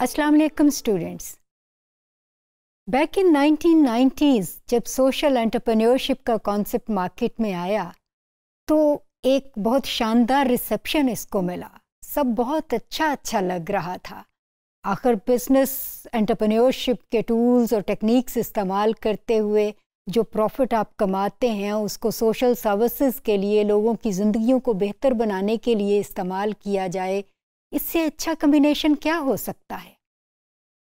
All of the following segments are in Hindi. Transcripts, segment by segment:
वालेकुम स्टूडेंट्स बैक इन 1990s जब सोशल एंटरप्रेन्योरशिप का कॉन्सेप्ट मार्केट में आया तो एक बहुत शानदार रिसेप्शन इसको मिला सब बहुत अच्छा अच्छा लग रहा था आखिर बिजनेस एंटरप्रेन्योरशिप के टूल्स और टेक्निक्स इस्तेमाल करते हुए जो प्रॉफिट आप कमाते हैं उसको सोशल सर्विसेज के लिए लोगों की ज़िंदगियों को बेहतर बनाने के लिए इस्तेमाल किया जाए इससे अच्छा कम्बिनेशन क्या हो सकता है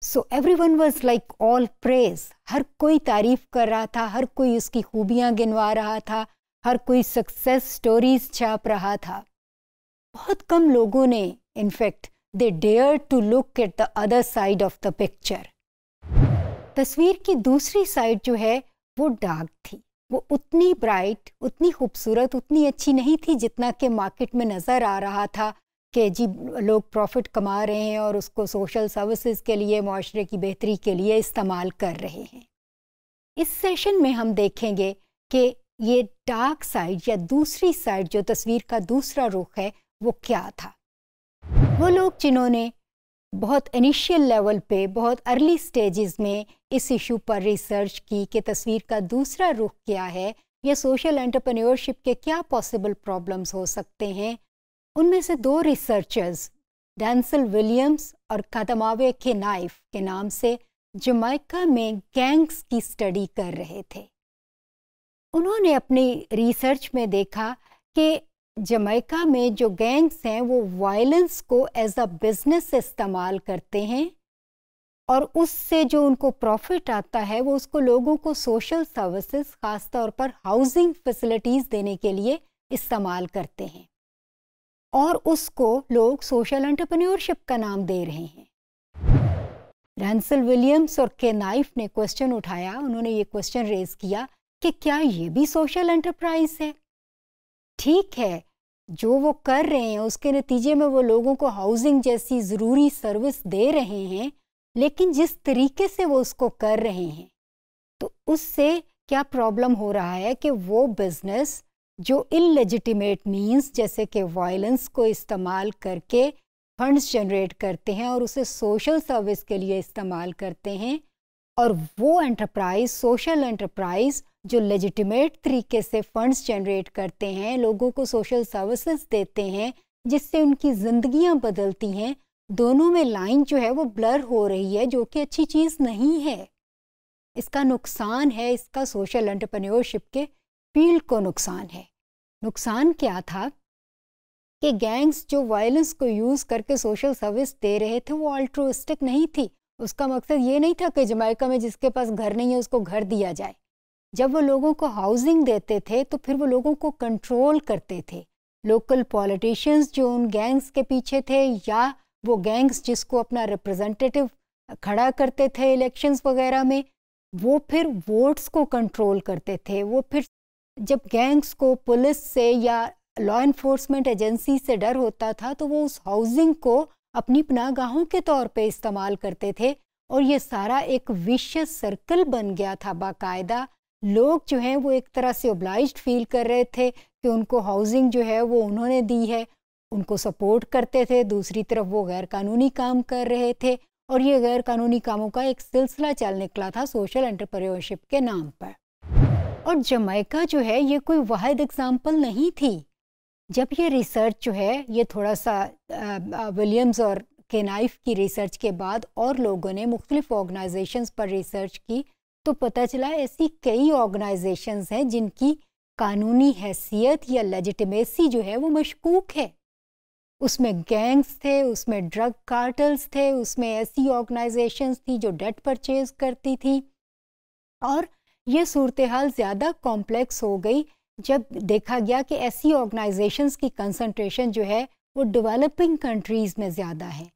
so everyone was like all praise हर कोई तारीफ कर रहा था हर कोई उसकी खूबियाँ गिनवा रहा था हर कोई सक्सेस स्टोरीज छाप रहा था बहुत कम लोगों ने in fact they dare to look at the other side of the picture तस्वीर की दूसरी साइड जो है वो डार्क थी वो उतनी ब्राइट उतनी खूबसूरत उतनी अच्छी नहीं थी जितना कि मार्केट में नज़र आ रहा था कि जी लोग प्रॉफिट कमा रहे हैं और उसको सोशल सर्विसेज के लिए माशरे की बेहतरी के लिए इस्तेमाल कर रहे हैं इस सेशन में हम देखेंगे कि ये डार्क साइड या दूसरी साइड जो तस्वीर का दूसरा रुख है वो क्या था वो लोग जिन्होंने बहुत इनिशियल लेवल पे बहुत अर्ली स्टेजेस में इस इशू पर रिसर्च की कि तस्वीर का दूसरा रुख क्या है या सोशल एंटरप्रेन्योरशिप के क्या पॉसिबल प्रॉब्लम्स हो सकते हैं उनमें से दो रिसर्चर्स डैंसल विलियम्स और कदमावे के नाइफ के नाम से जमैका में गैंग्स की स्टडी कर रहे थे उन्होंने अपनी रिसर्च में देखा कि जमैका में जो गैंग्स हैं वो वायलेंस को एज अ बिजनेस इस्तेमाल करते हैं और उससे जो उनको प्रॉफिट आता है वो उसको लोगों को सोशल सर्विसेज ख़ास तौर पर हाउसिंग फैसिलिटीज़ देने के लिए इस्तेमाल करते हैं और उसको लोग सोशल एंटरप्रेन्योरशिप का नाम दे रहे हैं रैंसल विलियम्स और के नाइफ ने क्वेश्चन उठाया उन्होंने ये क्वेश्चन रेज किया कि क्या ये भी सोशल एंटरप्राइज है ठीक है जो वो कर रहे हैं उसके नतीजे में वो लोगों को हाउसिंग जैसी ज़रूरी सर्विस दे रहे हैं लेकिन जिस तरीके से वो उसको कर रहे हैं तो उससे क्या प्रॉब्लम हो रहा है कि वो बिज़नेस जो इलेजिटिमेट मीन्स जैसे कि वायलेंस को इस्तेमाल करके फंड्स जनरेट करते हैं और उसे सोशल सर्विस के लिए इस्तेमाल करते हैं और वो एंटरप्राइज सोशल एंटरप्राइज जो लेजिटिमेट तरीके से फंड्स जनरेट करते हैं लोगों को सोशल सर्विसेज देते हैं जिससे उनकी ज़िंदगियां बदलती हैं दोनों में लाइन जो है वो ब्लर हो रही है जो कि अच्छी चीज़ नहीं है इसका नुकसान है इसका सोशल एंटरप्रेन्योरशिप के फील्ड को नुकसान है नुकसान क्या था कि गैंग्स जो वायलेंस को यूज़ करके सोशल सर्विस दे रहे थे वो अल्ट्रोस्टिक नहीं थी उसका मकसद ये नहीं था कि जमैका में जिसके पास घर नहीं है उसको घर दिया जाए जब वो लोगों को हाउसिंग देते थे तो फिर वो लोगों को कंट्रोल करते थे लोकल पॉलिटिशियंस जो उन गैंग्स के पीछे थे या वो गैंग्स जिसको अपना रिप्रेजेंटेटिव खड़ा करते थे इलेक्शंस वगैरह में वो फिर वोट्स को कंट्रोल करते थे वो फिर जब गैंग्स को पुलिस से या लॉ इन्फोर्समेंट एजेंसी से डर होता था तो वो उस हाउसिंग को अपनी पनागाहों के तौर पे इस्तेमाल करते थे और ये सारा एक विश्व सर्कल बन गया था बाकायदा लोग जो हैं वो एक तरह से ओब्लाइज फील कर रहे थे कि उनको हाउसिंग जो है वो उन्होंने दी है उनको सपोर्ट करते थे दूसरी तरफ वो गैर कानूनी काम कर रहे थे और ये गैर कानूनी कामों का एक सिलसिला चल निकला था सोशल एंटरप्रेन्योरशिप के नाम पर और जमैका जो है ये कोई वाद एग्ज़ाम्पल नहीं थी जब ये रिसर्च जो है ये थोड़ा सा विलियम्स और केनाइफ की रिसर्च के बाद और लोगों ने मुख्तलिफ ऑर्गेनाइजेशंस पर रिसर्च की तो पता चला ऐसी कई ऑर्गेनाइजेशंस हैं जिनकी कानूनी हैसियत या लजिटमेसी जो है वो मशकूक है उसमें गैंग्स थे उसमें ड्रग कार्टल्स थे उसमें ऐसी ऑर्गेनाइजेशंस थी जो डेट परचेज करती थी और ये सूरत हाल ज़्यादा कॉम्प्लेक्स हो गई जब देखा गया कि ऐसी ऑर्गेनाइजेशंस की कंसंट्रेशन जो है वो डेवलपिंग कंट्रीज़ में ज़्यादा है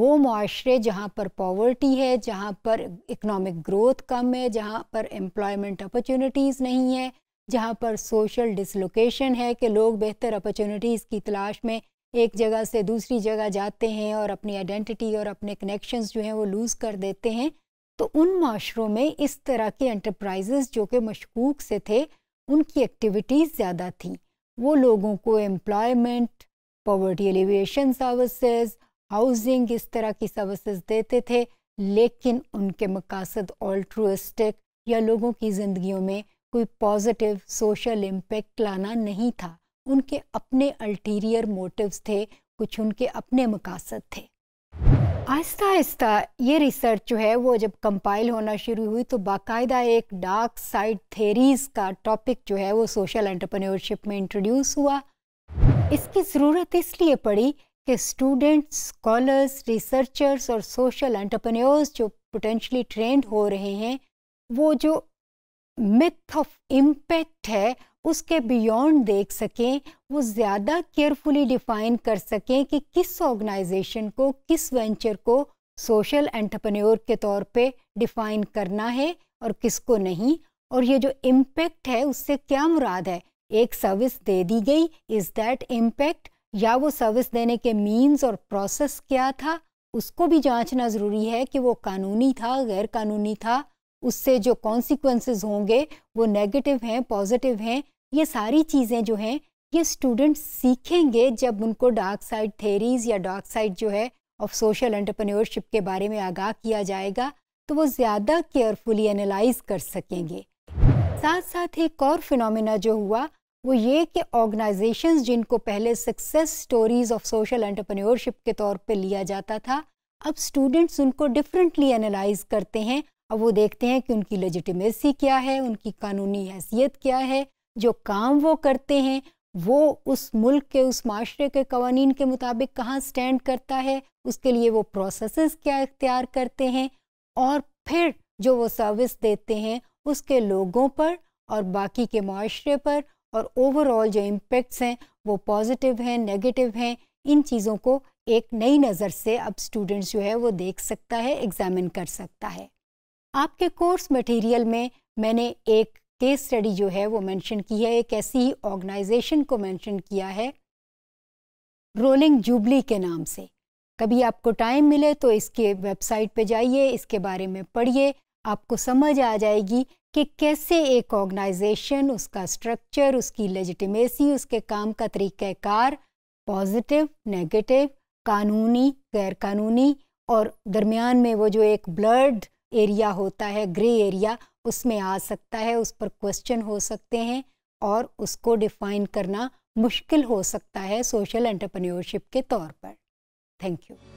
वो माशरे जहाँ पर पॉवर्टी है जहाँ पर इकनॉमिक ग्रोथ कम है जहाँ पर एम्प्लॉयमेंट अपॉर्चुनिटीज़ नहीं है जहाँ पर सोशल डिसलोकेशन है कि लोग बेहतर अपॉर्चुनिटीज़ की तलाश में एक जगह से दूसरी जगह जाते हैं और अपनी आइडेंटिटी और अपने कनेक्शंस जो हैं वो लूज़ कर देते हैं तो उन माशरों में इस तरह के एंटरप्राइजेस जो कि मशकूक से थे उनकी एक्टिविटीज़ ज़्यादा थी वो लोगों को employment poverty alleviation services housing इस तरह की सर्विसेज देते थे लेकिन उनके मकासद ऑल्ट्रोस्टिक या लोगों की ज़िंदगियों में कोई पॉजिटिव सोशल इम्पेक्ट लाना नहीं था उनके अपने अल्टीरियर मोटिव्स थे कुछ उनके अपने मकासद थे आहिस्ता आहिस्ता ये रिसर्च जो है वो जब कंपाइल होना शुरू हुई तो बाकायदा एक डार्क साइड थेरीज का टॉपिक जो है वो सोशल एंटरप्रेन्योरशिप में इंट्रोड्यूस हुआ इसकी ज़रूरत इसलिए पड़ी कि स्टूडेंट्स स्कॉलर्स रिसर्चर्स और सोशल एंटरप्रेन्योर्स जो पोटेंशली ट्रेंड हो रहे हैं वो जो मिथ ऑफ इम्पैक्ट है उसके बियॉन्ड देख सकें वो ज़्यादा केयरफुली डिफ़ाइन कर सकें कि किस ऑर्गेनाइजेशन को किस वेंचर को सोशल एंटरप्रेन्योर के तौर पे डिफ़ाइन करना है और किसको नहीं और ये जो इम्पेक्ट है उससे क्या मुराद है एक सर्विस दे दी गई इज़ दैट इम्पेक्ट या वो सर्विस देने के मीन्स और प्रोसेस क्या था उसको भी जांचना ज़रूरी है कि वो कानूनी था गैर कानूनी था उससे जो कॉन्सिक्वेंसेस होंगे वो नेगेटिव हैं पॉजिटिव हैं ये सारी चीज़ें जो हैं ये स्टूडेंट्स सीखेंगे जब उनको डार्क साइड थेरीज या डार्क साइड जो है ऑफ सोशल एंटरप्रेन्योरशिप के बारे में आगाह किया जाएगा तो वो ज़्यादा केयरफुली एनालाइज कर सकेंगे साथ साथ एक और फिनोमिना जो हुआ वो ये कि ऑर्गेनाइजेशंस जिनको पहले success stories of social entrepreneurship के तौर पे लिया जाता था अब स्टूडेंट्स उनको डिफरेंटली एनालाइज करते हैं अब वो देखते हैं कि उनकी लेजिटिमेसी क्या है उनकी कानूनी हैसियत क्या है जो काम वो करते हैं वो उस मुल्क के उस माशरे के कवानीन के मुताबिक कहाँ स्टैंड करता है उसके लिए वो प्रोसेस क्या इख्तियार करते हैं और फिर जो वो सर्विस देते हैं उसके लोगों पर और बाकी के माशरे पर और ओवरऑल जो इम्पेक्ट्स हैं वो पॉजिटिव हैं नेगेटिव हैं इन चीज़ों को एक नई नज़र से अब स्टूडेंट्स जो है वो देख सकता है एग्ज़ामिन कर सकता है आपके कोर्स मटेरियल में मैंने एक केस स्टडी जो है वो मेंशन की है एक ऐसी ही ऑर्गेनाइजेशन को मेंशन किया है रोलिंग जुबली के नाम से कभी आपको टाइम मिले तो इसके वेबसाइट पे जाइए इसके बारे में पढ़िए आपको समझ आ जाएगी कि कैसे एक ऑर्गेनाइजेशन उसका स्ट्रक्चर उसकी लेजिटिमेसी उसके काम का तरीक़ाकार पॉजिटिव नेगेटिव कानूनी गैर कानूनी और दरमियान में वो जो एक ब्लर्ड एरिया होता है ग्रे एरिया उसमें आ सकता है उस पर क्वेश्चन हो सकते हैं और उसको डिफाइन करना मुश्किल हो सकता है सोशल एंटरप्रेन्योरशिप के तौर पर थैंक यू